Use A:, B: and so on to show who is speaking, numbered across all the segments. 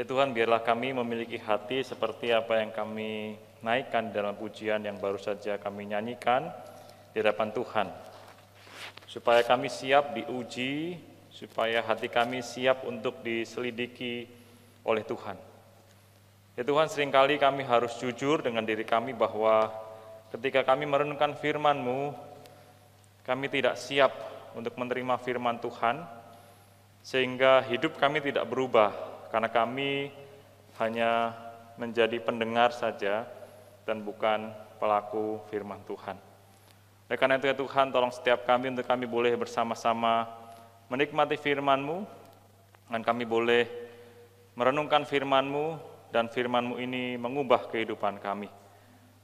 A: Ya Tuhan, biarlah kami memiliki hati seperti apa yang kami naikkan dalam pujian yang baru saja kami nyanyikan di hadapan Tuhan. Supaya kami siap diuji, supaya hati kami siap untuk diselidiki oleh Tuhan. Ya Tuhan, seringkali kami harus jujur dengan diri kami bahwa ketika kami merenungkan firman-Mu, kami tidak siap untuk menerima firman Tuhan, sehingga hidup kami tidak berubah, karena kami hanya menjadi pendengar saja dan bukan pelaku firman Tuhan. Oleh karena itu ya Tuhan, tolong setiap kami untuk kami boleh bersama-sama menikmati firman-Mu, dan kami boleh merenungkan firman-Mu, dan firman-Mu ini mengubah kehidupan kami.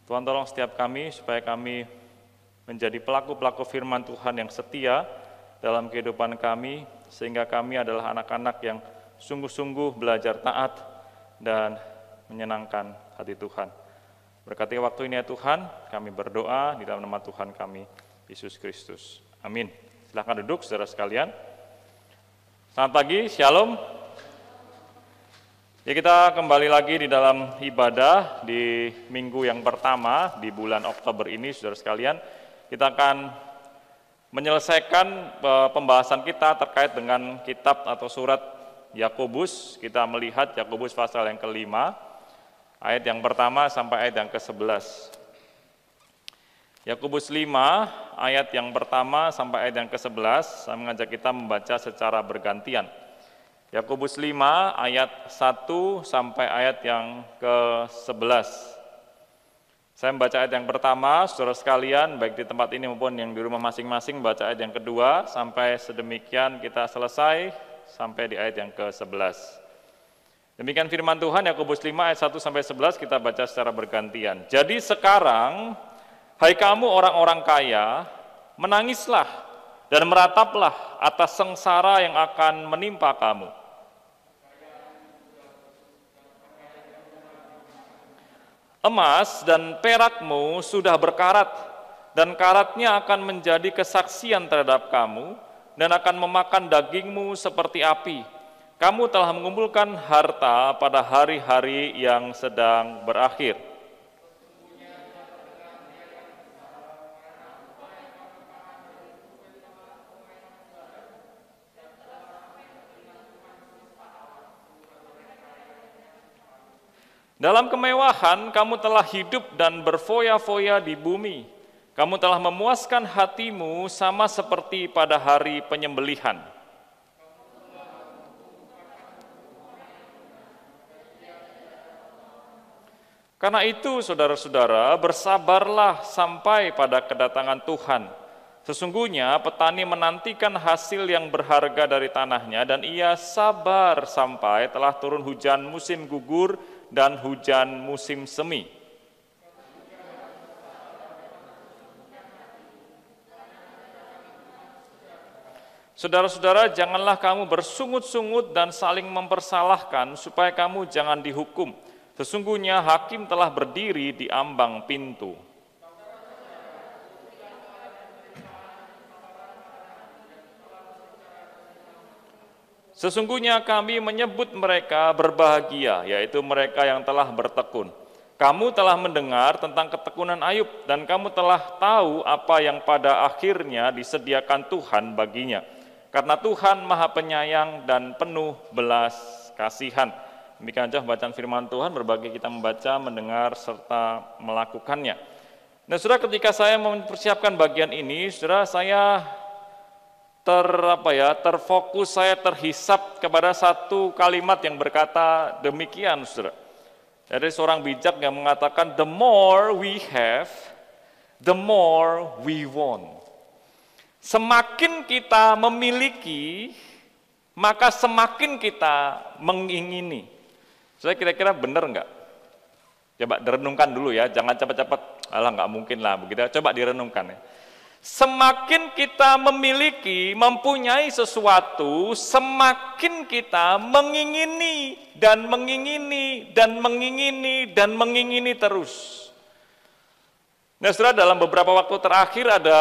A: Tuhan tolong setiap kami supaya kami menjadi pelaku-pelaku firman Tuhan yang setia dalam kehidupan kami, sehingga kami adalah anak-anak yang sungguh-sungguh belajar taat dan menyenangkan hati Tuhan. Berkati waktu ini ya Tuhan, kami berdoa di dalam nama Tuhan kami, Yesus Kristus. Amin. Silahkan duduk saudara sekalian. Selamat pagi, Shalom. Ya kita kembali lagi di dalam ibadah di minggu yang pertama di bulan Oktober ini saudara sekalian. Kita akan menyelesaikan eh, pembahasan kita terkait dengan kitab atau surat Yakobus, kita melihat Yakobus pasal yang kelima, ayat yang pertama sampai ayat yang ke-11. Yakobus 5 ayat yang pertama sampai ayat yang ke-11 saya mengajak kita membaca secara bergantian. Yakobus 5 ayat 1 sampai ayat yang ke-11. Saya membaca ayat yang pertama, saudara sekalian, baik di tempat ini maupun yang di rumah masing-masing, baca ayat yang kedua, sampai sedemikian kita selesai, sampai di ayat yang ke-11. Demikian firman Tuhan Yakobus 5 ayat 1 sampai 11 kita baca secara bergantian. Jadi sekarang hai kamu orang-orang kaya, menangislah dan merataplah atas sengsara yang akan menimpa kamu. Emas dan perakmu sudah berkarat dan karatnya akan menjadi kesaksian terhadap kamu dan akan memakan dagingmu seperti api. Kamu telah mengumpulkan harta pada hari-hari yang sedang berakhir. Dalam kemewahan, kamu telah hidup dan berfoya-foya di bumi, kamu telah memuaskan hatimu sama seperti pada hari penyembelihan. Karena itu, saudara-saudara, bersabarlah sampai pada kedatangan Tuhan. Sesungguhnya petani menantikan hasil yang berharga dari tanahnya dan ia sabar sampai telah turun hujan musim gugur dan hujan musim semi. Saudara-saudara, janganlah kamu bersungut-sungut dan saling mempersalahkan supaya kamu jangan dihukum. Sesungguhnya hakim telah berdiri di ambang pintu. Sesungguhnya kami menyebut mereka berbahagia, yaitu mereka yang telah bertekun. Kamu telah mendengar tentang ketekunan Ayub, dan kamu telah tahu apa yang pada akhirnya disediakan Tuhan baginya karena Tuhan maha penyayang dan penuh belas kasihan. Demikian saja bacaan firman Tuhan, berbagai kita membaca, mendengar, serta melakukannya. Nah, saudara ketika saya mempersiapkan bagian ini, saudara saya ter apa ya terfokus saya terhisap kepada satu kalimat yang berkata demikian saudara Jadi seorang bijak yang mengatakan the more we have the more we want Semakin kita memiliki, maka semakin kita mengingini. Saya kira-kira benar enggak? Coba direnungkan dulu ya, jangan cepat-cepat. Alah nggak mungkin lah begitu. Ya. Coba direnungkan ya. Semakin kita memiliki, mempunyai sesuatu, semakin kita mengingini dan mengingini dan mengingini dan mengingini terus. Nah, setelah dalam beberapa waktu terakhir ada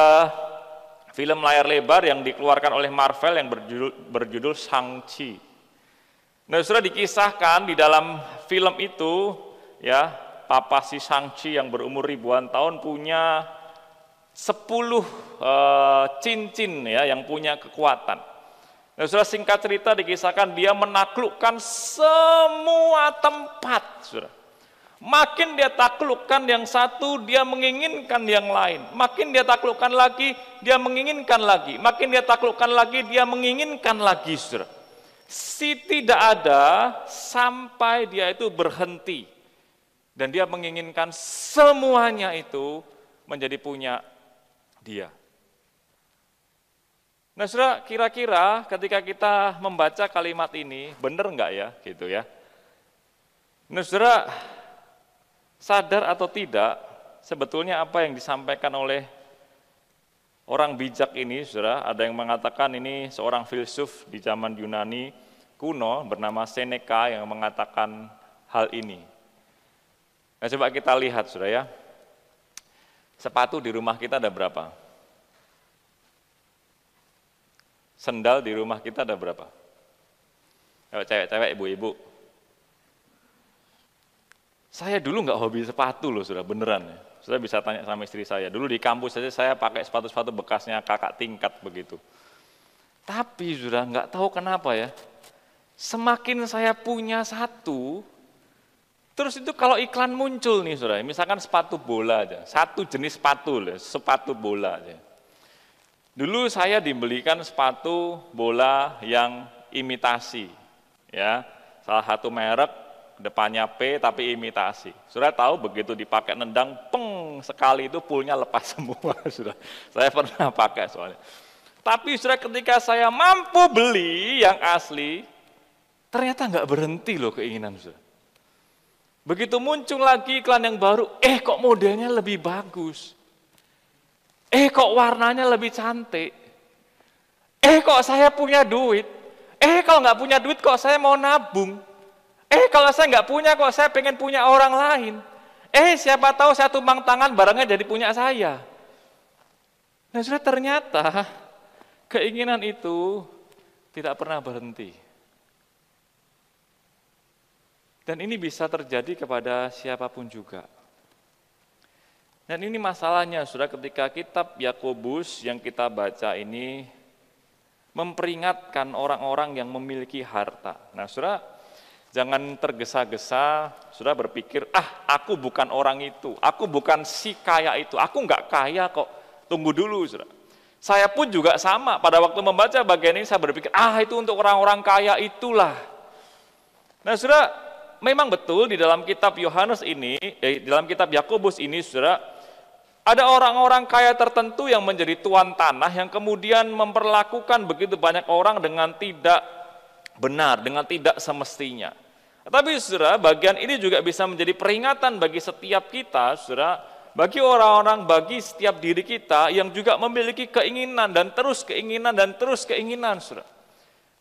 A: film layar lebar yang dikeluarkan oleh Marvel yang berjudul, berjudul Shang-Chi. Nah, sudah dikisahkan di dalam film itu, ya, papa si Shang-Chi yang berumur ribuan tahun punya sepuluh eh, cincin ya yang punya kekuatan. Nah, sudah singkat cerita dikisahkan dia menaklukkan semua tempat, sudah. Makin dia taklukkan yang satu, dia menginginkan yang lain. Makin dia taklukkan lagi, dia menginginkan lagi. Makin dia taklukkan lagi, dia menginginkan lagi. Saudara. Si tidak ada sampai dia itu berhenti. Dan dia menginginkan semuanya itu menjadi punya dia. Nah saudara, kira-kira ketika kita membaca kalimat ini, benar nggak ya? Gitu ya. Nah saudara, Sadar atau tidak, sebetulnya apa yang disampaikan oleh orang bijak ini, saudara, ada yang mengatakan ini seorang filsuf di zaman Yunani kuno bernama Seneca yang mengatakan hal ini. Nah, coba kita lihat, saudara ya. Sepatu di rumah kita ada berapa? Sendal di rumah kita ada berapa? Cewek-cewek, ibu-ibu, saya dulu nggak hobi sepatu loh, sudah beneran ya. Sudah bisa tanya sama istri saya. Dulu di kampus saja saya pakai sepatu-sepatu bekasnya kakak tingkat begitu. Tapi sudah nggak tahu kenapa ya. Semakin saya punya satu, terus itu kalau iklan muncul nih sudah. misalkan sepatu bola aja, satu jenis sepatu loh, sepatu bola aja. Dulu saya dibelikan sepatu bola yang imitasi, ya salah satu merek depannya P tapi imitasi. Sudah tahu begitu dipakai nendang, peng sekali itu pulnya lepas semua. Sudah, saya pernah pakai soalnya. Tapi sudah ketika saya mampu beli yang asli, ternyata nggak berhenti loh keinginan sudah. Begitu muncul lagi iklan yang baru, eh kok modelnya lebih bagus. Eh kok warnanya lebih cantik. Eh kok saya punya duit. Eh kalau nggak punya duit kok saya mau nabung. Eh kalau saya nggak punya kok, saya pengen punya orang lain. Eh siapa tahu saya tumbang tangan barangnya jadi punya saya. Nah sudah ternyata keinginan itu tidak pernah berhenti. Dan ini bisa terjadi kepada siapapun juga. Dan ini masalahnya, sudah ketika kitab Yakobus yang kita baca ini memperingatkan orang-orang yang memiliki harta. Nah, sudah Jangan tergesa-gesa, sudah berpikir, ah aku bukan orang itu, aku bukan si kaya itu, aku nggak kaya kok, tunggu dulu. Sudah. Saya pun juga sama, pada waktu membaca bagian ini saya berpikir, ah itu untuk orang-orang kaya itulah. Nah sudah, memang betul di dalam kitab Yohanes ini, eh, di dalam kitab Yakobus ini sudah, ada orang-orang kaya tertentu yang menjadi tuan tanah yang kemudian memperlakukan begitu banyak orang dengan tidak benar, dengan tidak semestinya. Tapi saudara, bagian ini juga bisa menjadi peringatan bagi setiap kita, saudara, bagi orang-orang, bagi setiap diri kita yang juga memiliki keinginan dan terus keinginan dan terus keinginan, saudara.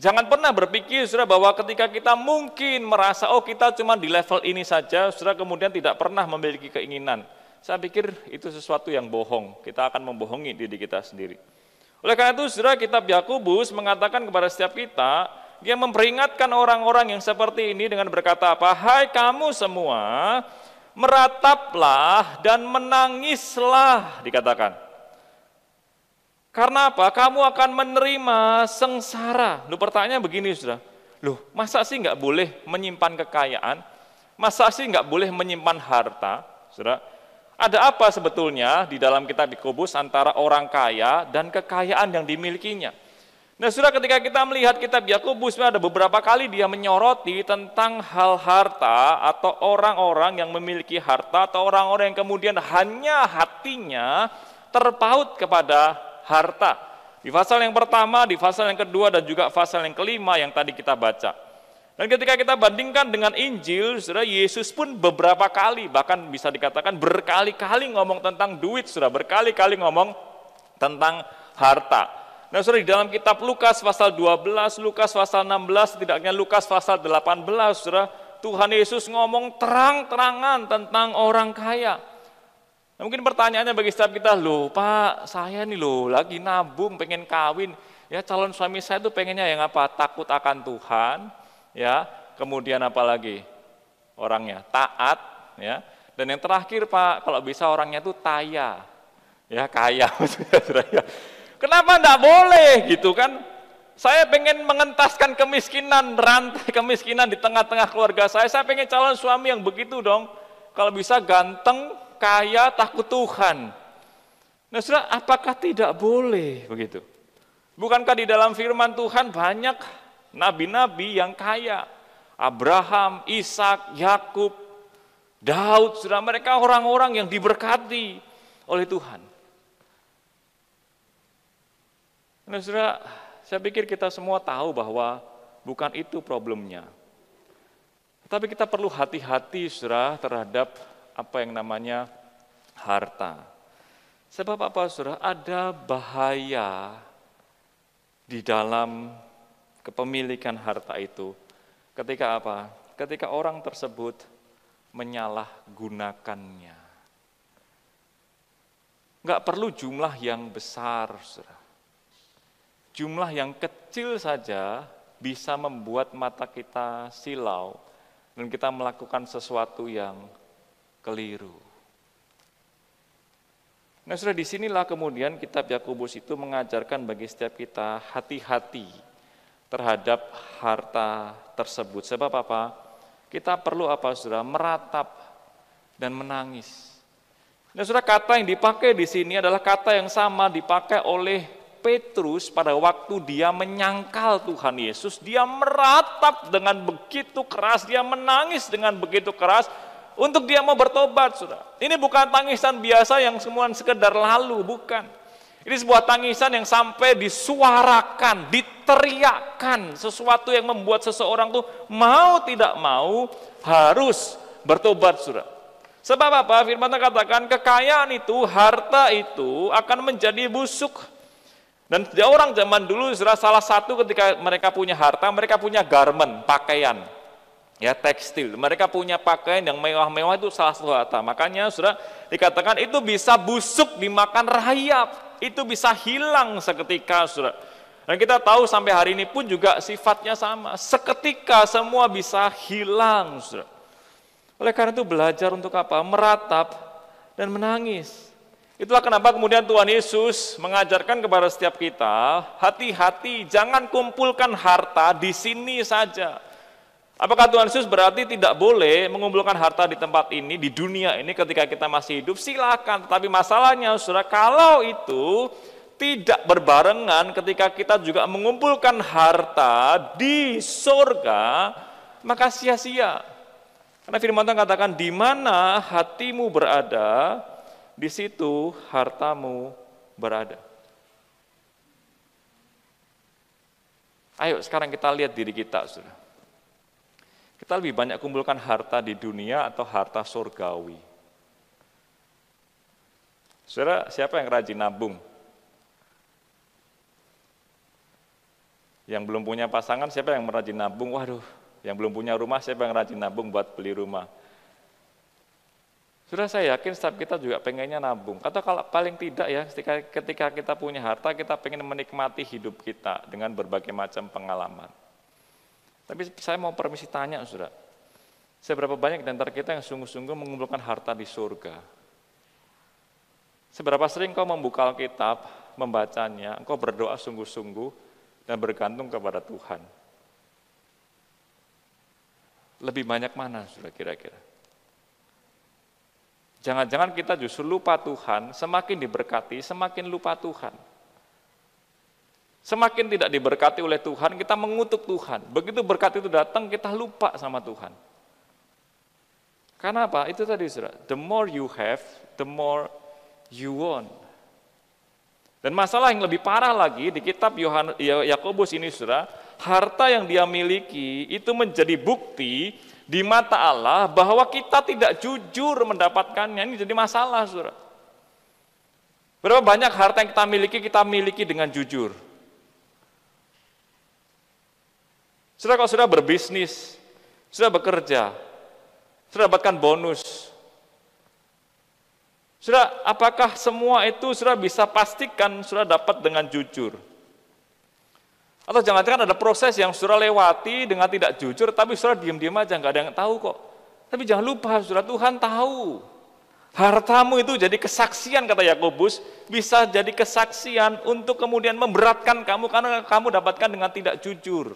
A: Jangan pernah berpikir saudara bahwa ketika kita mungkin merasa oh kita cuma di level ini saja, saudara kemudian tidak pernah memiliki keinginan. Saya pikir itu sesuatu yang bohong. Kita akan membohongi diri kita sendiri. Oleh karena itu saudara kitab Yakobus mengatakan kepada setiap kita dia memperingatkan orang-orang yang seperti ini dengan berkata apa? Hai kamu semua, merataplah dan menangislah dikatakan. Karena apa? Kamu akan menerima sengsara. Lu pertanyaan begini sudah. Loh, masa sih nggak boleh menyimpan kekayaan? Masa sih nggak boleh menyimpan harta? Sudah. Ada apa sebetulnya di dalam kitab Yakobus antara orang kaya dan kekayaan yang dimilikinya? Nah sudah ketika kita melihat kitab Yakobus ada beberapa kali dia menyoroti tentang hal harta atau orang-orang yang memiliki harta atau orang-orang yang kemudian hanya hatinya terpaut kepada harta. Di pasal yang pertama, di pasal yang kedua dan juga pasal yang kelima yang tadi kita baca. Dan ketika kita bandingkan dengan Injil, sudah Yesus pun beberapa kali bahkan bisa dikatakan berkali-kali ngomong tentang duit, sudah berkali-kali ngomong tentang harta. Nah, Saudara di dalam kitab Lukas pasal 12, Lukas pasal 16, setidaknya Lukas pasal 18, Saudara, Tuhan Yesus ngomong terang-terangan tentang orang kaya. Nah, mungkin pertanyaannya bagi setiap kita, loh Pak, saya nih loh lagi nabung, pengen kawin. Ya calon suami saya tuh pengennya yang apa? Takut akan Tuhan, ya. Kemudian apa lagi? Orangnya taat, ya. Dan yang terakhir Pak, kalau bisa orangnya tuh taya, ya kaya ya. Kenapa tidak boleh gitu kan? Saya pengen mengentaskan kemiskinan, rantai kemiskinan di tengah-tengah keluarga saya. Saya pengen calon suami yang begitu dong. Kalau bisa ganteng, kaya, takut Tuhan. Nah, sudah apakah tidak boleh begitu? Bukankah di dalam firman Tuhan banyak nabi-nabi yang kaya? Abraham, Ishak, Yakub, Daud, sudah mereka orang-orang yang diberkati oleh Tuhan. Nah, saudara, saya pikir kita semua tahu bahwa bukan itu problemnya. Tapi kita perlu hati-hati, saudara, terhadap apa yang namanya harta. Sebab apa, saudara? Ada bahaya di dalam kepemilikan harta itu. Ketika apa? Ketika orang tersebut menyalahgunakannya. Enggak perlu jumlah yang besar, saudara. Jumlah yang kecil saja bisa membuat mata kita silau dan kita melakukan sesuatu yang keliru. Nah, sudah disinilah kemudian kitab Yakobus itu mengajarkan bagi setiap kita hati-hati terhadap harta tersebut. Sebab apa? Kita perlu apa, saudara? Meratap dan menangis. Nah, sudah kata yang dipakai di sini adalah kata yang sama dipakai oleh Petrus pada waktu dia menyangkal Tuhan Yesus, dia meratap dengan begitu keras, dia menangis dengan begitu keras untuk dia mau bertobat, sudah. Ini bukan tangisan biasa yang semuanya sekedar lalu, bukan. Ini sebuah tangisan yang sampai disuarakan, diteriakkan, sesuatu yang membuat seseorang tuh mau tidak mau harus bertobat, sudah. Sebab apa? Firman katakan kekayaan itu, harta itu akan menjadi busuk dan orang zaman dulu sudah salah satu ketika mereka punya harta, mereka punya garment, pakaian, ya tekstil. Mereka punya pakaian yang mewah-mewah itu salah satu harta. Makanya sudah dikatakan itu bisa busuk dimakan rayap, itu bisa hilang seketika sudah. Dan kita tahu sampai hari ini pun juga sifatnya sama. Seketika semua bisa hilang. Saudara. Oleh karena itu belajar untuk apa? Meratap dan menangis. Itulah kenapa kemudian Tuhan Yesus mengajarkan kepada setiap kita, hati-hati jangan kumpulkan harta di sini saja. Apakah Tuhan Yesus berarti tidak boleh mengumpulkan harta di tempat ini, di dunia ini ketika kita masih hidup? Silakan, tetapi masalahnya Saudara, kalau itu tidak berbarengan ketika kita juga mengumpulkan harta di sorga, maka sia-sia. Karena firman Tuhan katakan, di mana hatimu berada, di situ hartamu berada. Ayo sekarang kita lihat diri kita, sudah. Kita lebih banyak kumpulkan harta di dunia atau harta surgawi. Saudara, siapa yang rajin nabung? Yang belum punya pasangan, siapa yang merajin nabung? Waduh, yang belum punya rumah, siapa yang rajin nabung buat beli rumah? Sudah saya yakin setiap kita juga pengennya nabung. Atau kalau paling tidak ya, ketika, kita punya harta, kita pengen menikmati hidup kita dengan berbagai macam pengalaman. Tapi saya mau permisi tanya, saudara. Seberapa banyak di antara kita yang sungguh-sungguh mengumpulkan harta di surga? Seberapa sering kau membuka Alkitab, membacanya, engkau berdoa sungguh-sungguh dan bergantung kepada Tuhan? Lebih banyak mana, saudara, kira-kira? Jangan-jangan kita justru lupa Tuhan, semakin diberkati, semakin lupa Tuhan. Semakin tidak diberkati oleh Tuhan, kita mengutuk Tuhan. Begitu berkat itu datang, kita lupa sama Tuhan. Karena apa? Itu tadi sudah. The more you have, the more you want. Dan masalah yang lebih parah lagi di kitab ya-, Yakobus ini sudah, harta yang dia miliki itu menjadi bukti di mata Allah bahwa kita tidak jujur mendapatkannya ini jadi masalah saudara. Berapa banyak harta yang kita miliki kita miliki dengan jujur. Saudara kalau sudah berbisnis, sudah bekerja, sudah dapatkan bonus, sudah apakah semua itu sudah bisa pastikan sudah dapat dengan jujur? Atau jangan-jangan ada proses yang sudah lewati dengan tidak jujur, tapi sudah diam-diam aja, nggak ada yang tahu kok. Tapi jangan lupa, sudah Tuhan tahu. Hartamu itu jadi kesaksian, kata Yakobus, bisa jadi kesaksian untuk kemudian memberatkan kamu karena kamu dapatkan dengan tidak jujur.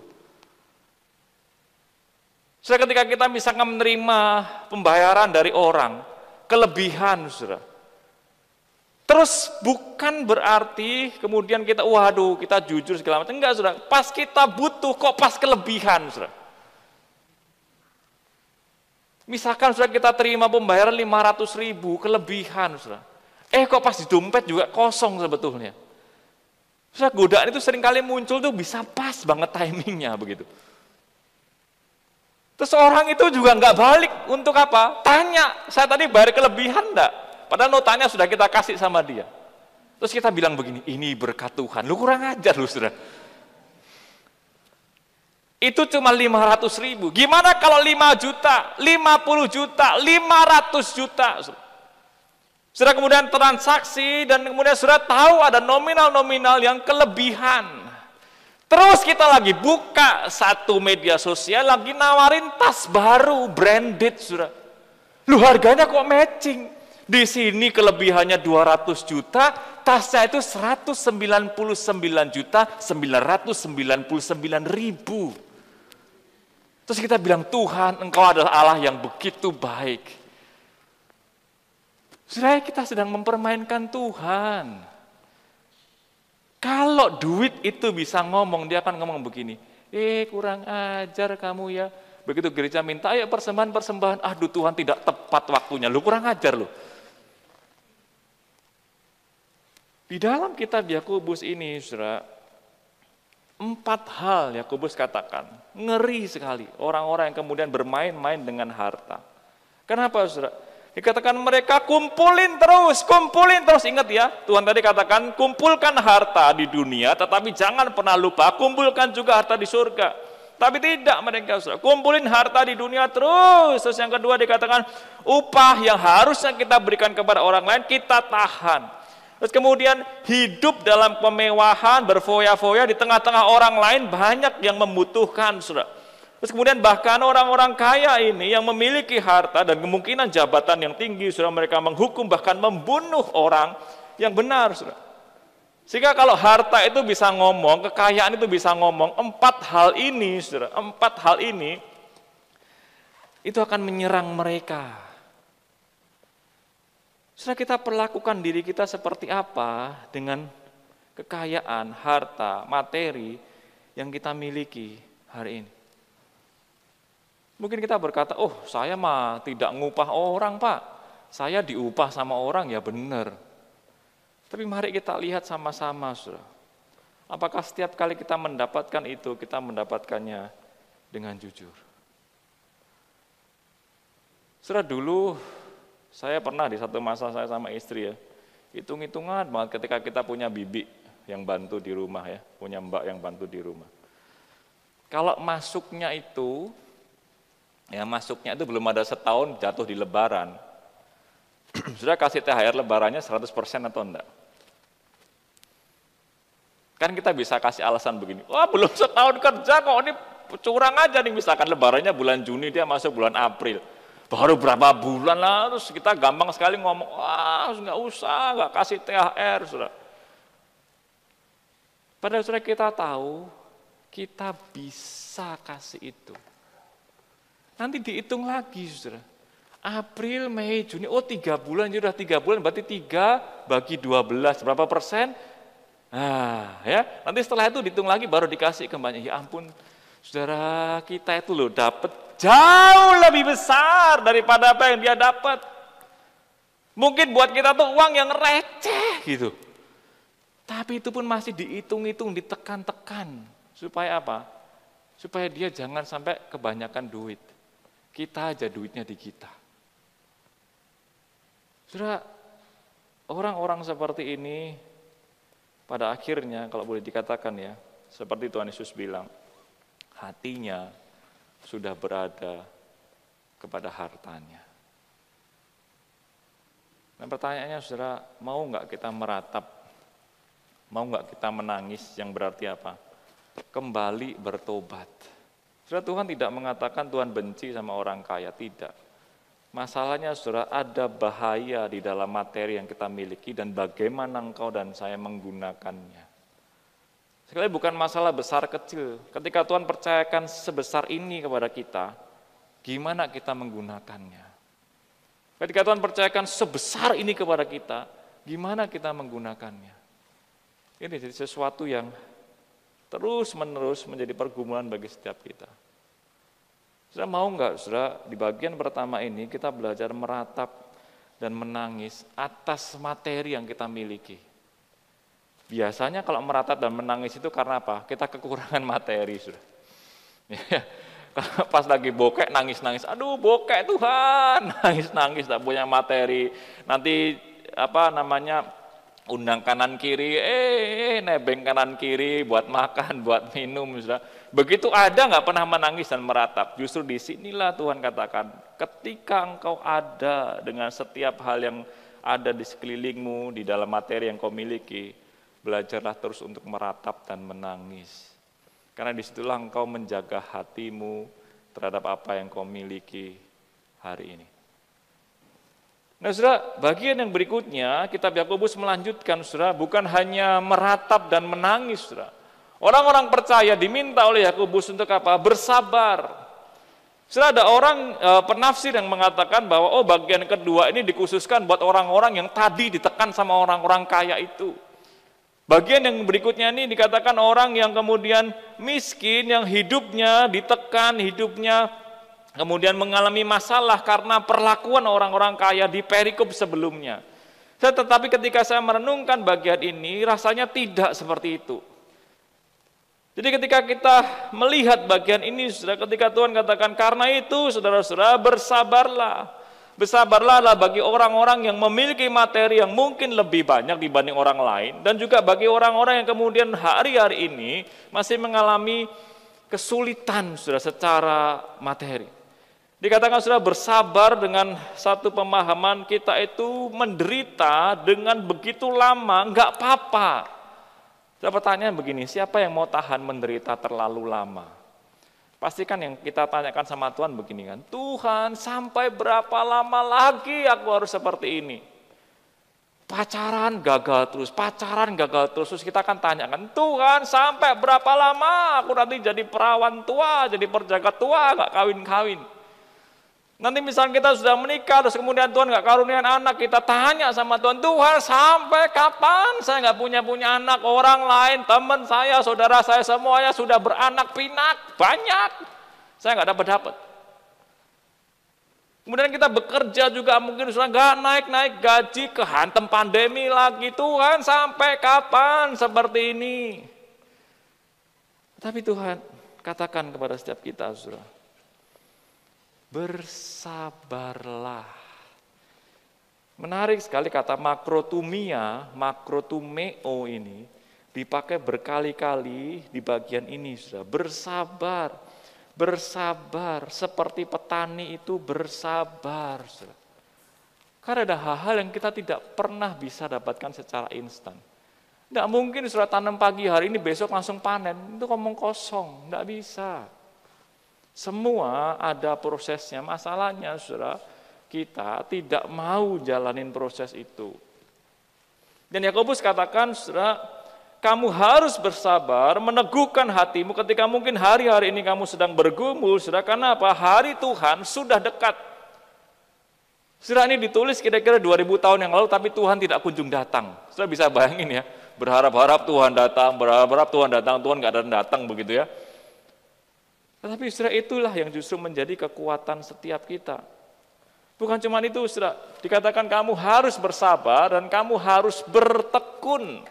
A: Saudara ketika kita misalkan menerima pembayaran dari orang, kelebihan sudah. Terus bukan berarti kemudian kita waduh kita jujur segala macam enggak sudah Pas kita butuh kok pas kelebihan sudah. Misalkan sudah kita terima pembayaran 500 ribu kelebihan sudah. Eh kok pas di dompet juga kosong sebetulnya. Sudah godaan itu seringkali muncul tuh bisa pas banget timingnya begitu. Terus orang itu juga enggak balik untuk apa? Tanya, saya tadi bayar kelebihan enggak? Padahal notanya sudah kita kasih sama dia. Terus kita bilang begini, ini berkat Tuhan. Lu kurang ajar lu sudah. Itu cuma 500 ribu. Gimana kalau 5 juta, 50 juta, 500 juta. Sudah kemudian transaksi dan kemudian sudah tahu ada nominal-nominal yang kelebihan. Terus kita lagi buka satu media sosial lagi nawarin tas baru branded sudah. Lu harganya kok matching? Di sini kelebihannya 200 juta, tasnya itu 199 juta 999 ribu. Terus kita bilang, Tuhan engkau adalah Allah yang begitu baik. Sebenarnya kita sedang mempermainkan Tuhan. Kalau duit itu bisa ngomong, dia akan ngomong begini, eh kurang ajar kamu ya. Begitu gereja minta, ayo persembahan, persembahan. Aduh Tuhan tidak tepat waktunya, lu kurang ajar lu Di dalam kitab Yakobus ini, Saudara, empat hal Yakobus katakan, ngeri sekali orang-orang yang kemudian bermain-main dengan harta. Kenapa, Saudara? Dikatakan mereka kumpulin terus, kumpulin terus. Ingat ya, Tuhan tadi katakan kumpulkan harta di dunia, tetapi jangan pernah lupa kumpulkan juga harta di surga. Tapi tidak mereka saudara. Kumpulin harta di dunia terus. Terus yang kedua dikatakan upah yang harusnya kita berikan kepada orang lain kita tahan. Terus kemudian hidup dalam kemewahan, berfoya-foya di tengah-tengah orang lain banyak yang membutuhkan, Saudara. Terus kemudian bahkan orang-orang kaya ini yang memiliki harta dan kemungkinan jabatan yang tinggi, Saudara, mereka menghukum bahkan membunuh orang yang benar, Saudara. Sehingga kalau harta itu bisa ngomong, kekayaan itu bisa ngomong, empat hal ini, Saudara, empat hal ini itu akan menyerang mereka. Setelah kita perlakukan diri kita seperti apa dengan kekayaan, harta, materi yang kita miliki hari ini. Mungkin kita berkata, oh saya mah tidak ngupah orang pak, saya diupah sama orang ya benar. Tapi mari kita lihat sama-sama surah. Apakah setiap kali kita mendapatkan itu, kita mendapatkannya dengan jujur? Sudah dulu saya pernah di satu masa saya sama istri ya, hitung-hitungan banget ketika kita punya bibi yang bantu di rumah ya, punya mbak yang bantu di rumah. Kalau masuknya itu, ya masuknya itu belum ada setahun jatuh di lebaran, sudah kasih THR lebarannya 100% atau enggak? Kan kita bisa kasih alasan begini, wah belum setahun kerja kok ini curang aja nih misalkan lebarannya bulan Juni dia masuk bulan April baru berapa bulan lah, terus kita gampang sekali ngomong, wah nggak usah, nggak kasih THR, sudah Padahal saudara kita tahu, kita bisa kasih itu. Nanti dihitung lagi, sudah April, Mei, Juni, oh tiga bulan, sudah tiga bulan, berarti tiga bagi dua belas, berapa persen? Nah, ya, nanti setelah itu dihitung lagi baru dikasih kembali. Ya ampun, saudara kita itu loh dapat jauh lebih besar daripada apa yang dia dapat. Mungkin buat kita tuh uang yang receh gitu. Tapi itu pun masih dihitung-hitung, ditekan-tekan. Supaya apa? Supaya dia jangan sampai kebanyakan duit. Kita aja duitnya di kita. Sudah orang-orang seperti ini pada akhirnya kalau boleh dikatakan ya, seperti Tuhan Yesus bilang, hatinya sudah berada kepada hartanya. Nah pertanyaannya saudara, mau nggak kita meratap? Mau nggak kita menangis yang berarti apa? Kembali bertobat. Saudara Tuhan tidak mengatakan Tuhan benci sama orang kaya, tidak. Masalahnya saudara ada bahaya di dalam materi yang kita miliki dan bagaimana engkau dan saya menggunakannya. Sekali bukan masalah besar kecil. Ketika Tuhan percayakan sebesar ini kepada kita, gimana kita menggunakannya? Ketika Tuhan percayakan sebesar ini kepada kita, gimana kita menggunakannya? Ini jadi sesuatu yang terus-menerus menjadi pergumulan bagi setiap kita. sudah mau nggak, sudah di bagian pertama ini kita belajar meratap dan menangis atas materi yang kita miliki. Biasanya kalau meratap dan menangis itu karena apa? Kita kekurangan materi sudah. Ya. pas lagi bokek nangis-nangis, aduh bokek Tuhan, nangis-nangis tak punya materi. Nanti apa namanya undang kanan kiri, eh, eh nebeng kanan kiri buat makan, buat minum sudah. Begitu ada nggak pernah menangis dan meratap. Justru disinilah Tuhan katakan, ketika engkau ada dengan setiap hal yang ada di sekelilingmu, di dalam materi yang kau miliki, Belajarlah terus untuk meratap dan menangis. Karena disitulah engkau menjaga hatimu terhadap apa yang kau miliki hari ini. Nah saudara, bagian yang berikutnya kitab Yakobus melanjutkan saudara, bukan hanya meratap dan menangis saudara. Orang-orang percaya diminta oleh Yakobus untuk apa? Bersabar. Saudara ada orang e, penafsir yang mengatakan bahwa oh bagian kedua ini dikhususkan buat orang-orang yang tadi ditekan sama orang-orang kaya itu. Bagian yang berikutnya ini dikatakan orang yang kemudian miskin, yang hidupnya ditekan, hidupnya kemudian mengalami masalah karena perlakuan orang-orang kaya di perikop sebelumnya. tetapi ketika saya merenungkan bagian ini rasanya tidak seperti itu. Jadi ketika kita melihat bagian ini, sudah ketika Tuhan katakan karena itu saudara-saudara bersabarlah. Bersabarlah bagi orang-orang yang memiliki materi yang mungkin lebih banyak dibanding orang lain dan juga bagi orang-orang yang kemudian hari-hari ini masih mengalami kesulitan sudah secara materi. Dikatakan sudah bersabar dengan satu pemahaman kita itu menderita dengan begitu lama, enggak apa-apa. Saya pertanyaan begini, siapa yang mau tahan menderita terlalu lama? Pasti kan yang kita tanyakan sama Tuhan begini kan, Tuhan sampai berapa lama lagi aku harus seperti ini? Pacaran gagal terus, pacaran gagal terus, terus kita akan tanyakan, Tuhan sampai berapa lama aku nanti jadi perawan tua, jadi perjaga tua, gak kawin-kawin? Nanti misalnya kita sudah menikah, terus kemudian Tuhan nggak karunian anak, kita tanya sama Tuhan, Tuhan sampai kapan saya nggak punya punya anak orang lain, teman saya, saudara saya semuanya sudah beranak pinak banyak, saya nggak dapat dapat. Kemudian kita bekerja juga mungkin sudah nggak naik naik gaji, kehantem pandemi lagi Tuhan sampai kapan seperti ini? Tapi Tuhan katakan kepada setiap kita, saudara, bersabarlah. Menarik sekali kata makrotumia, makrotumeo ini dipakai berkali-kali di bagian ini sudah bersabar, bersabar seperti petani itu bersabar. Sudah. Karena ada hal-hal yang kita tidak pernah bisa dapatkan secara instan. Tidak mungkin sudah tanam pagi hari ini besok langsung panen, itu ngomong kosong, tidak bisa. Semua ada prosesnya. Masalahnya, saudara, kita tidak mau jalanin proses itu. Dan Yakobus katakan, saudara, kamu harus bersabar, meneguhkan hatimu ketika mungkin hari-hari ini kamu sedang bergumul, saudara, karena apa? Hari Tuhan sudah dekat. Saudara ini ditulis kira-kira 2000 tahun yang lalu, tapi Tuhan tidak kunjung datang. Saudara bisa bayangin ya, berharap-harap Tuhan datang, berharap-harap Tuhan datang, Tuhan gak ada datang begitu ya. Tetapi saudara itulah yang justru menjadi kekuatan setiap kita. Bukan cuma itu saudara, dikatakan kamu harus bersabar dan kamu harus bertekun.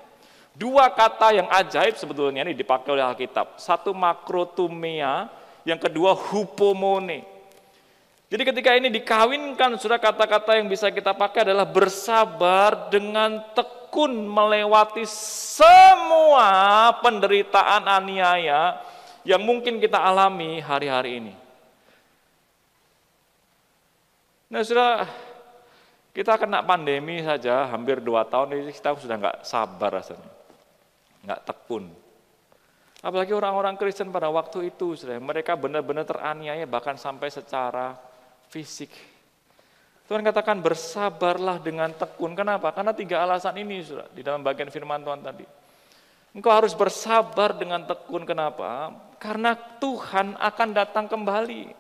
A: Dua kata yang ajaib sebetulnya ini dipakai oleh Alkitab. Satu makrotumia, yang kedua hupomone. Jadi ketika ini dikawinkan sudah kata-kata yang bisa kita pakai adalah bersabar dengan tekun melewati semua penderitaan aniaya yang mungkin kita alami hari-hari ini. Nah sudah kita kena pandemi saja hampir dua tahun ini kita sudah nggak sabar rasanya, nggak tekun. Apalagi orang-orang Kristen pada waktu itu sudah mereka benar-benar teraniaya bahkan sampai secara fisik. Tuhan katakan bersabarlah dengan tekun. Kenapa? Karena tiga alasan ini sudah di dalam bagian firman Tuhan tadi. Engkau harus bersabar dengan tekun. Kenapa? Karena Tuhan akan datang kembali.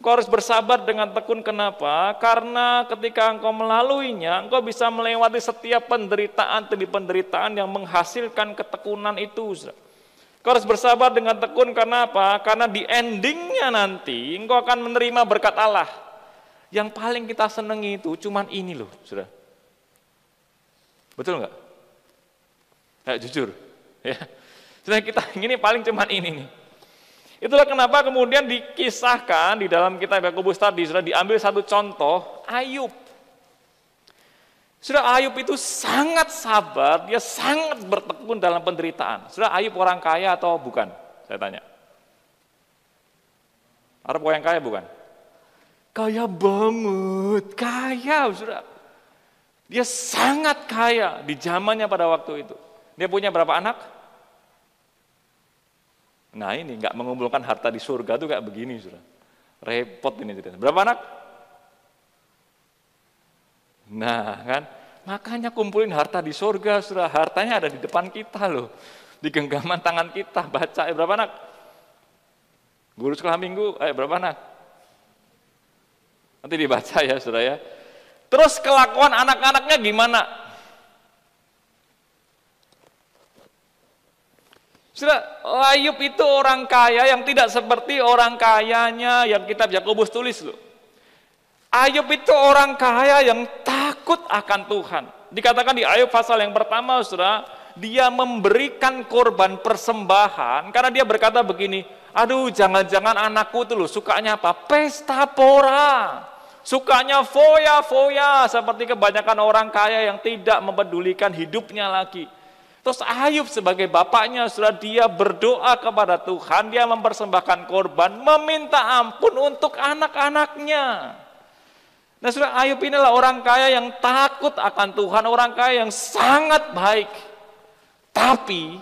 A: Engkau harus bersabar dengan tekun kenapa? Karena ketika engkau melaluinya, engkau bisa melewati setiap penderitaan demi penderitaan yang menghasilkan ketekunan itu. Engkau harus bersabar dengan tekun Kenapa? Karena di endingnya nanti engkau akan menerima berkat Allah. Yang paling kita senangi itu cuman ini loh, sudah. Betul nggak? Ya, jujur. Ya sudah kita ini paling cuman ini nih. Itulah kenapa kemudian dikisahkan di dalam kitab Yakobus tadi sudah diambil satu contoh Ayub. Sudah Ayub itu sangat sabar, dia sangat bertekun dalam penderitaan. Sudah Ayub orang kaya atau bukan? Saya tanya. Arab orang kaya bukan? Kaya banget, kaya sudah. Dia sangat kaya di zamannya pada waktu itu. Dia punya berapa anak? Nah ini nggak mengumpulkan harta di surga tuh kayak begini sudah repot ini cerita. Berapa anak? Nah kan makanya kumpulin harta di surga sudah hartanya ada di depan kita loh di genggaman tangan kita baca eh, berapa anak? Guru sekolah minggu eh berapa anak? Nanti dibaca ya sudah ya. Terus kelakuan anak-anaknya gimana? Sudah, Ayub itu orang kaya yang tidak seperti orang kayanya yang kitab Yakobus tulis loh. Ayub itu orang kaya yang takut akan Tuhan. Dikatakan di Ayub pasal yang pertama, Saudara, dia memberikan korban persembahan karena dia berkata begini, aduh jangan-jangan anakku tuh loh sukanya apa? Pesta pora. Sukanya foya-foya seperti kebanyakan orang kaya yang tidak mempedulikan hidupnya lagi Terus Ayub sebagai bapaknya sudah dia berdoa kepada Tuhan, dia mempersembahkan korban, meminta ampun untuk anak-anaknya. Nah sudah Ayub inilah orang kaya yang takut akan Tuhan, orang kaya yang sangat baik. Tapi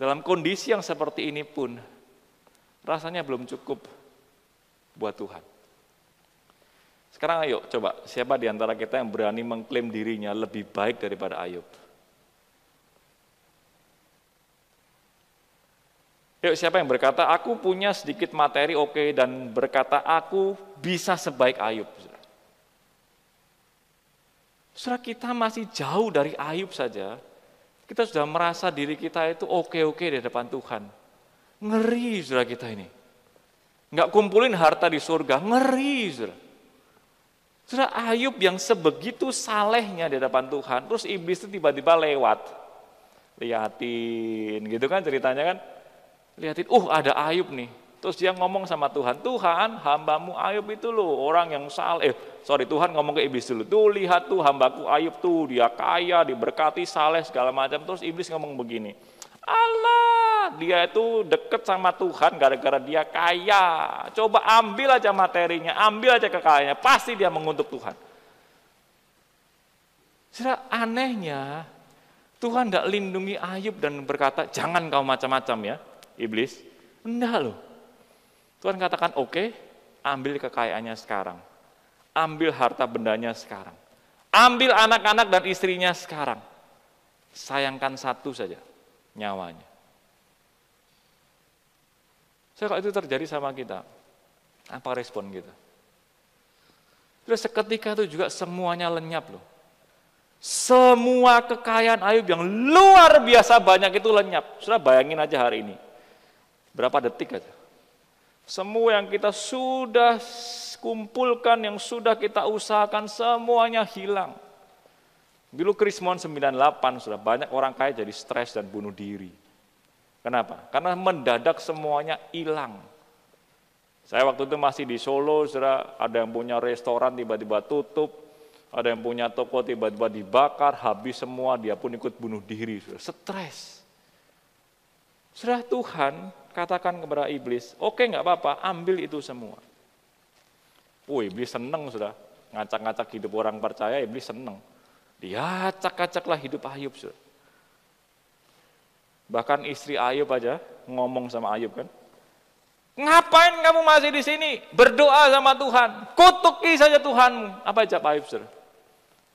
A: dalam kondisi yang seperti ini pun rasanya belum cukup buat Tuhan. Sekarang ayo coba siapa di antara kita yang berani mengklaim dirinya lebih baik daripada Ayub? Yuk siapa yang berkata, aku punya sedikit materi oke okay, dan berkata, aku bisa sebaik Ayub. Surah kita masih jauh dari Ayub saja, kita sudah merasa diri kita itu oke-oke di depan Tuhan. Ngeri surah kita ini. Nggak kumpulin harta di surga, ngeri Surah Ayub yang sebegitu salehnya di depan Tuhan, terus iblis itu tiba-tiba lewat. Liatin gitu kan ceritanya kan lihatin, uh ada Ayub nih. Terus dia ngomong sama Tuhan, Tuhan hambamu Ayub itu loh orang yang saleh. Eh, sorry Tuhan ngomong ke iblis dulu, tuh lihat tuh hambaku Ayub tuh dia kaya, diberkati, saleh segala macam. Terus iblis ngomong begini, Allah dia itu deket sama Tuhan gara-gara dia kaya. Coba ambil aja materinya, ambil aja kekayaannya, pasti dia menguntuk Tuhan. Sira anehnya Tuhan tidak lindungi Ayub dan berkata jangan kau macam-macam ya iblis? Enggak loh. Tuhan katakan oke, okay, ambil kekayaannya sekarang. Ambil harta bendanya sekarang. Ambil anak-anak dan istrinya sekarang. Sayangkan satu saja, nyawanya. So, kalau itu terjadi sama kita, apa respon kita? Terus seketika itu juga semuanya lenyap loh. Semua kekayaan Ayub yang luar biasa banyak itu lenyap. Sudah bayangin aja hari ini. Berapa detik aja. Semua yang kita sudah kumpulkan, yang sudah kita usahakan, semuanya hilang. Dulu Krismon 98 sudah banyak orang kaya jadi stres dan bunuh diri. Kenapa? Karena mendadak semuanya hilang. Saya waktu itu masih di Solo, sudah ada yang punya restoran tiba-tiba tutup, ada yang punya toko tiba-tiba dibakar, habis semua, dia pun ikut bunuh diri. sudah Stres. Sudah Tuhan katakan kepada iblis, oke okay, nggak apa-apa, ambil itu semua. Oh iblis seneng sudah, ngacak-ngacak hidup orang percaya, iblis seneng. Dia acak-acaklah hidup Ayub sudah. Bahkan istri Ayub aja ngomong sama Ayub kan. Ngapain kamu masih di sini? Berdoa sama Tuhan. Kutuki saja Tuhan. Apa aja pak Ayub sir,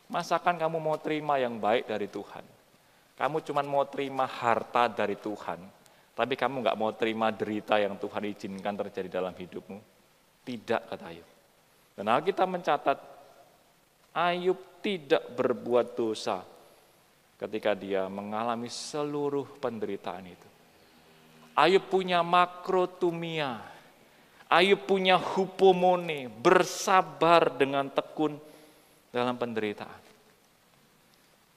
A: Masakan kamu mau terima yang baik dari Tuhan. Kamu cuma mau terima harta dari Tuhan tapi kamu nggak mau terima derita yang Tuhan izinkan terjadi dalam hidupmu. Tidak, kata Ayub. Dan kita mencatat, Ayub tidak berbuat dosa ketika dia mengalami seluruh penderitaan itu. Ayub punya makrotumia, Ayub punya hupomone, bersabar dengan tekun dalam penderitaan.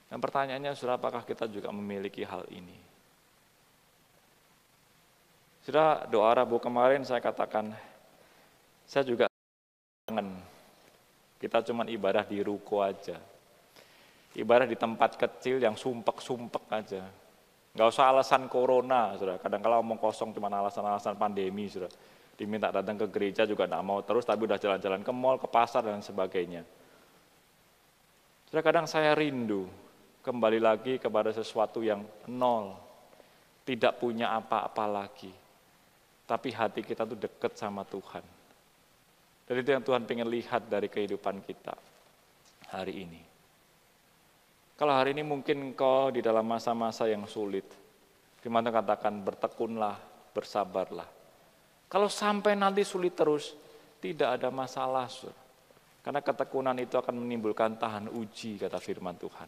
A: Dan pertanyaannya, apakah kita juga memiliki hal ini? Sudah doa Rabu kemarin saya katakan, saya juga kangen. Kita cuma ibadah di ruko aja. Ibadah di tempat kecil yang sumpek-sumpek aja. Nggak usah alasan corona, sudah. Kadang kala omong kosong cuma alasan-alasan pandemi, sudah. Diminta datang ke gereja juga nggak mau terus, tapi udah jalan-jalan ke mall, ke pasar, dan sebagainya. Sudah kadang saya rindu kembali lagi kepada sesuatu yang nol, tidak punya apa-apa lagi tapi hati kita tuh dekat sama Tuhan. Dan itu yang Tuhan pengen lihat dari kehidupan kita hari ini. Kalau hari ini mungkin kau di dalam masa-masa yang sulit, di mana katakan bertekunlah, bersabarlah. Kalau sampai nanti sulit terus, tidak ada masalah. Sur. Karena ketekunan itu akan menimbulkan tahan uji, kata firman Tuhan.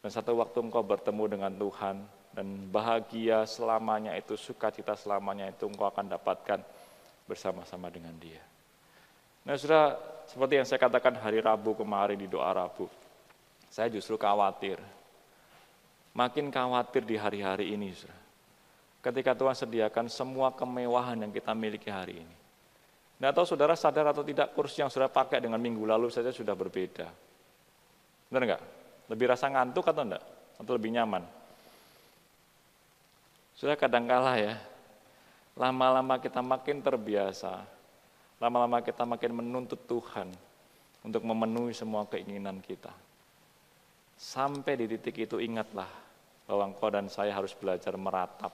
A: Dan satu waktu engkau bertemu dengan Tuhan, dan bahagia selamanya itu, sukacita selamanya itu engkau akan dapatkan bersama-sama dengan dia. Nah sudah seperti yang saya katakan hari Rabu kemarin di doa Rabu, saya justru khawatir, makin khawatir di hari-hari ini sudah. Ketika Tuhan sediakan semua kemewahan yang kita miliki hari ini. Nah atau saudara sadar atau tidak kursi yang sudah pakai dengan minggu lalu saja sudah berbeda. Benar enggak? Lebih rasa ngantuk atau enggak? Atau lebih nyaman? Sudah kadang-kalah ya, lama-lama kita makin terbiasa, lama-lama kita makin menuntut Tuhan untuk memenuhi semua keinginan kita. Sampai di titik itu ingatlah bahwa engkau dan saya harus belajar meratap,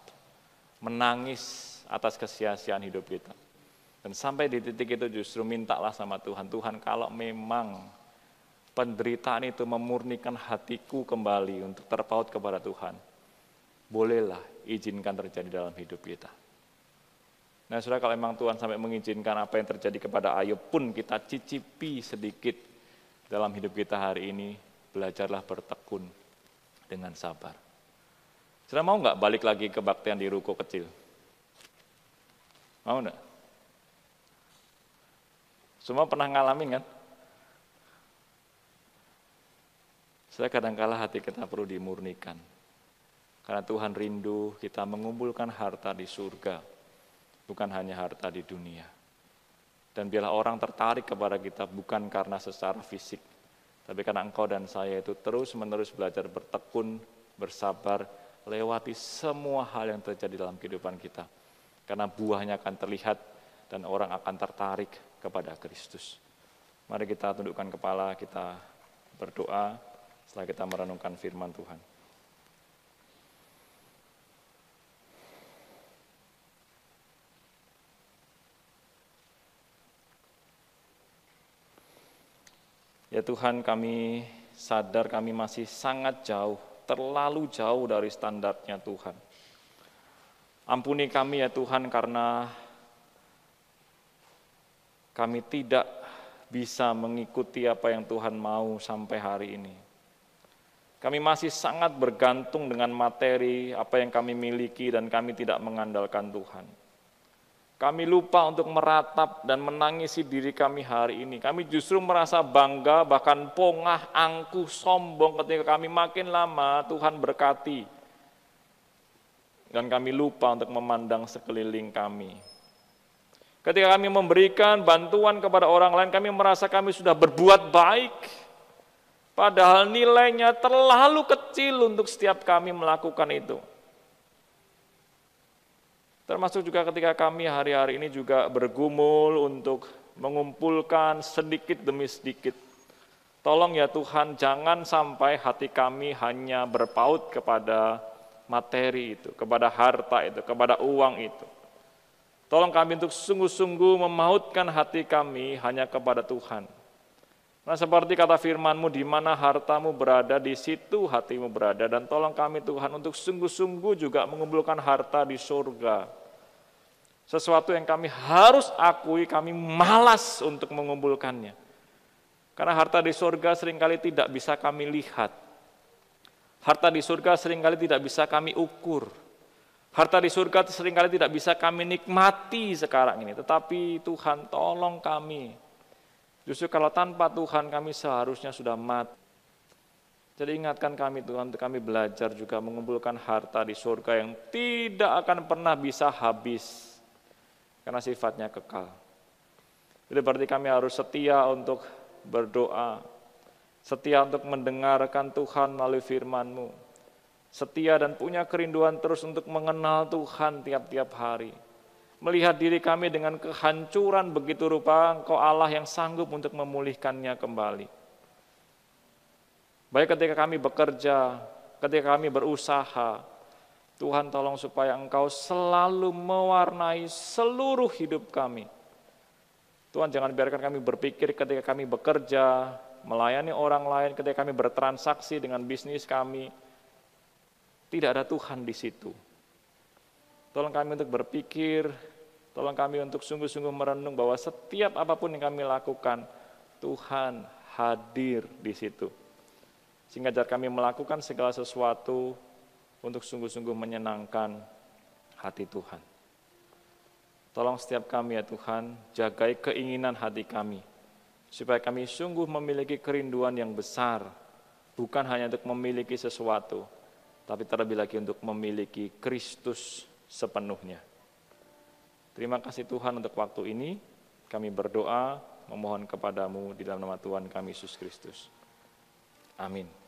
A: menangis atas kesia-siaan hidup kita. Dan sampai di titik itu justru mintalah sama Tuhan, Tuhan kalau memang penderitaan itu memurnikan hatiku kembali untuk terpaut kepada Tuhan, bolehlah izinkan terjadi dalam hidup kita. Nah sudah kalau memang Tuhan sampai mengizinkan apa yang terjadi kepada Ayub pun kita cicipi sedikit dalam hidup kita hari ini, belajarlah bertekun dengan sabar. Sudah mau nggak balik lagi ke baktian di ruko kecil? Mau nggak? Semua pernah ngalamin kan? Saya kadangkala hati kita perlu dimurnikan karena Tuhan rindu kita mengumpulkan harta di surga, bukan hanya harta di dunia. Dan biarlah orang tertarik kepada kita bukan karena secara fisik, tapi karena engkau dan saya itu terus-menerus belajar bertekun, bersabar, lewati semua hal yang terjadi dalam kehidupan kita. Karena buahnya akan terlihat dan orang akan tertarik kepada Kristus. Mari kita tundukkan kepala, kita berdoa setelah kita merenungkan firman Tuhan. Ya Tuhan kami sadar kami masih sangat jauh, terlalu jauh dari standarnya Tuhan. Ampuni kami ya Tuhan karena kami tidak bisa mengikuti apa yang Tuhan mau sampai hari ini. Kami masih sangat bergantung dengan materi apa yang kami miliki dan kami tidak mengandalkan Tuhan. Kami lupa untuk meratap dan menangisi diri kami hari ini. Kami justru merasa bangga, bahkan pongah, angkuh, sombong ketika kami makin lama Tuhan berkati. Dan kami lupa untuk memandang sekeliling kami. Ketika kami memberikan bantuan kepada orang lain, kami merasa kami sudah berbuat baik. Padahal nilainya terlalu kecil untuk setiap kami melakukan itu. Termasuk juga ketika kami hari-hari ini juga bergumul untuk mengumpulkan sedikit demi sedikit. Tolong ya Tuhan, jangan sampai hati kami hanya berpaut kepada materi itu, kepada harta itu, kepada uang itu. Tolong kami untuk sungguh-sungguh memautkan hati kami hanya kepada Tuhan. Nah seperti kata firmanmu, di mana hartamu berada, di situ hatimu berada. Dan tolong kami Tuhan untuk sungguh-sungguh juga mengumpulkan harta di surga. Sesuatu yang kami harus akui, kami malas untuk mengumpulkannya. Karena harta di surga seringkali tidak bisa kami lihat. Harta di surga seringkali tidak bisa kami ukur. Harta di surga seringkali tidak bisa kami nikmati sekarang ini. Tetapi Tuhan tolong kami Justru kalau tanpa Tuhan kami seharusnya sudah mati. Jadi ingatkan kami Tuhan untuk kami belajar juga mengumpulkan harta di surga yang tidak akan pernah bisa habis karena sifatnya kekal. Jadi berarti kami harus setia untuk berdoa, setia untuk mendengarkan Tuhan melalui firman-Mu, setia dan punya kerinduan terus untuk mengenal Tuhan tiap-tiap hari melihat diri kami dengan kehancuran begitu rupa, Engkau Allah yang sanggup untuk memulihkannya kembali. Baik ketika kami bekerja, ketika kami berusaha, Tuhan tolong supaya Engkau selalu mewarnai seluruh hidup kami. Tuhan jangan biarkan kami berpikir ketika kami bekerja, melayani orang lain, ketika kami bertransaksi dengan bisnis kami, tidak ada Tuhan di situ. Tolong kami untuk berpikir, tolong kami untuk sungguh-sungguh merenung bahwa setiap apapun yang kami lakukan, Tuhan hadir di situ. Sehingga ajar kami melakukan segala sesuatu untuk sungguh-sungguh menyenangkan hati Tuhan. Tolong setiap kami ya Tuhan, jagai keinginan hati kami, supaya kami sungguh memiliki kerinduan yang besar, bukan hanya untuk memiliki sesuatu, tapi terlebih lagi untuk memiliki Kristus sepenuhnya. Terima kasih Tuhan untuk waktu ini. Kami berdoa memohon kepadamu di dalam nama Tuhan kami Yesus Kristus. Amin.